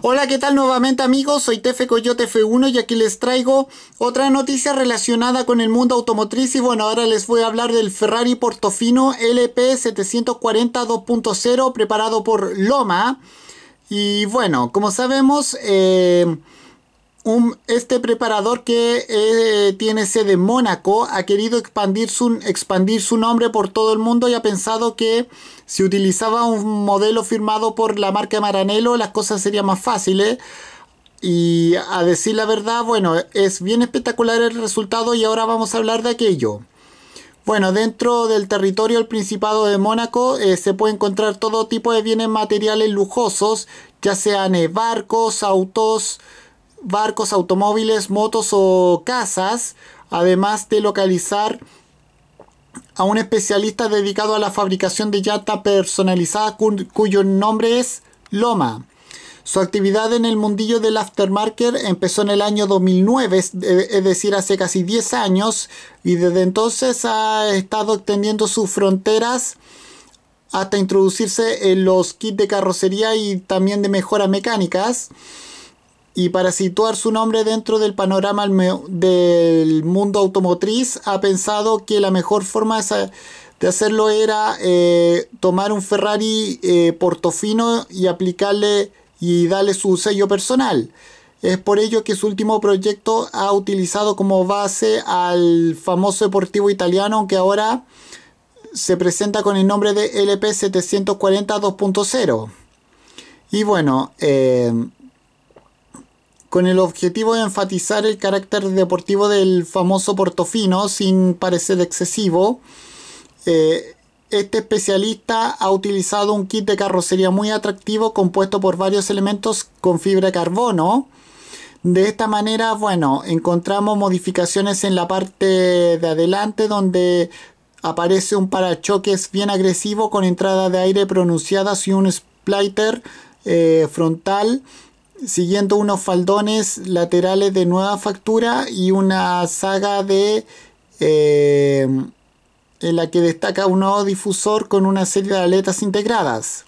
Hola, ¿qué tal nuevamente amigos? Soy Tefe Coyote F1 y aquí les traigo otra noticia relacionada con el mundo automotriz y bueno, ahora les voy a hablar del Ferrari Portofino LP 740 2.0 preparado por Loma. Y bueno, como sabemos, eh, este preparador que eh, tiene sede en Mónaco ha querido expandir su, expandir su nombre por todo el mundo y ha pensado que si utilizaba un modelo firmado por la marca Maranello las cosas serían más fáciles. Y a decir la verdad, bueno, es bien espectacular el resultado y ahora vamos a hablar de aquello. Bueno, dentro del territorio del Principado de Mónaco eh, se puede encontrar todo tipo de bienes materiales lujosos, ya sean barcos, autos, barcos, automóviles, motos o casas, además de localizar a un especialista dedicado a la fabricación de yata personalizada cuyo nombre es Loma. Su actividad en el mundillo del aftermarket empezó en el año 2009, eh, es decir, hace casi 10 años, y desde entonces ha estado extendiendo sus fronteras hasta introducirse en los kits de carrocería y también de mejoras mecánicas. Y para situar su nombre dentro del panorama del mundo automotriz, ha pensado que la mejor forma de hacerlo era eh, tomar un Ferrari eh, portofino y aplicarle y darle su sello personal. Es por ello que su último proyecto ha utilizado como base al famoso deportivo italiano que ahora se presenta con el nombre de LP740 2.0. Y bueno, eh, con el objetivo de enfatizar el carácter deportivo del famoso Portofino sin parecer excesivo. Eh, este especialista ha utilizado un kit de carrocería muy atractivo compuesto por varios elementos con fibra de carbono. De esta manera, bueno, encontramos modificaciones en la parte de adelante donde aparece un parachoques bien agresivo con entrada de aire pronunciadas y un splitter eh, frontal siguiendo unos faldones laterales de nueva factura y una saga de eh, en la que destaca un nuevo difusor con una serie de aletas integradas.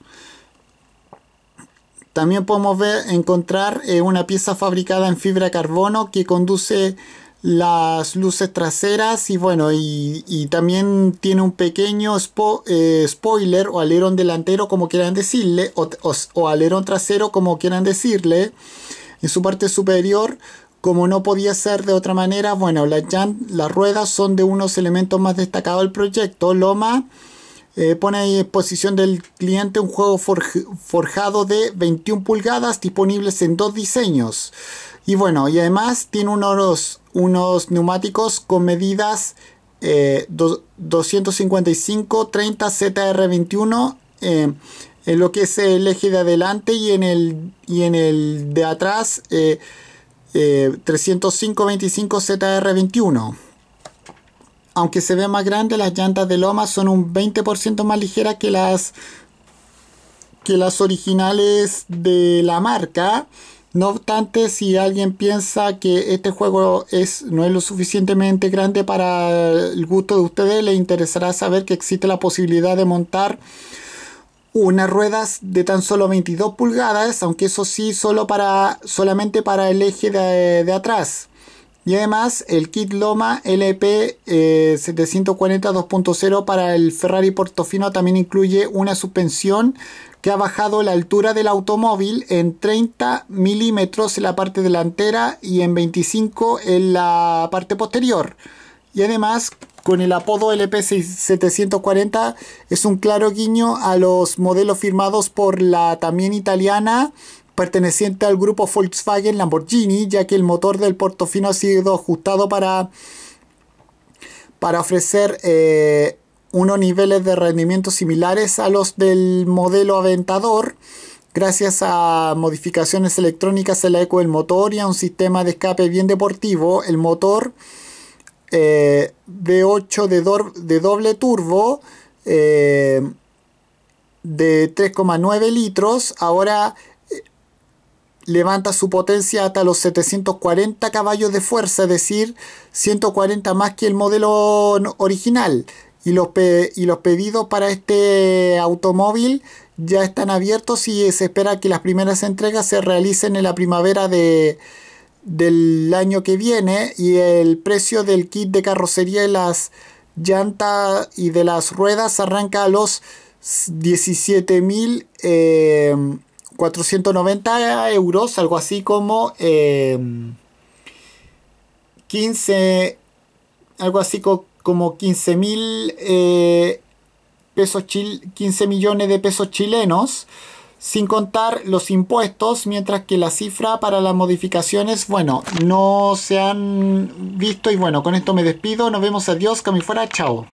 También podemos ver, encontrar eh, una pieza fabricada en fibra carbono que conduce las luces traseras y bueno, y, también tiene un pequeño eh, spoiler o alerón delantero como quieran decirle, o, o, alerón trasero como quieran decirle, en su parte superior como no podía ser de otra manera, bueno, las, las ruedas son de unos elementos más destacados del proyecto. Loma eh, pone en posición del cliente un juego forjado de 21 pulgadas disponibles en dos diseños. Y bueno, y además tiene unos, unos neumáticos con medidas 255 30 ZR21 en lo que es el eje de adelante y en el, y en el de atrás 305 25 ZR21 aunque se ve más grande, las llantas de Loma son un 20% más ligeras que las, que las originales de la marca. No obstante, si alguien piensa que este juego es, no es lo suficientemente grande para el gusto de ustedes, le interesará saber que existe la posibilidad de montar unas ruedas de tan solo 22 pulgadas, aunque eso sí, solo para, solamente para el eje de atrás. Y además el kit Loma LP 740 2.0 para el Ferrari Portofino también incluye una suspensión que ha bajado la altura del automóvil en 30 milímetros en la parte delantera y en 25 en la parte posterior. Y además con el apodo LP740 es un claro guiño a los modelos firmados por la también italiana perteneciente al grupo Volkswagen Lamborghini, ya que el motor del Portofino ha sido ajustado para, para ofrecer eh, unos niveles de rendimiento similares a los del modelo Aventador, gracias a modificaciones electrónicas en la eco del motor y a un sistema de escape bien deportivo. El motor eh, 8 de, de, doble turbo eh, de 3,9 litros ahora levanta su potencia hasta los 740 caballos de fuerza, es decir, 140 más que el modelo original. Y los, y los pedidos para este automóvil ya están abiertos y se espera que las primeras entregas se realicen en la primavera del año que viene y el precio del kit de carrocería y las llantas y de las ruedas arranca a los 17.000 mil eh, 490 euros, algo así como 15, eh, algo así como 15 mil eh, pesos, 15 millones de pesos chilenos, sin contar los impuestos, mientras que la cifra para las modificaciones, bueno, no se han visto y bueno, con esto me despido, nos vemos, adiós, que fuera, chao.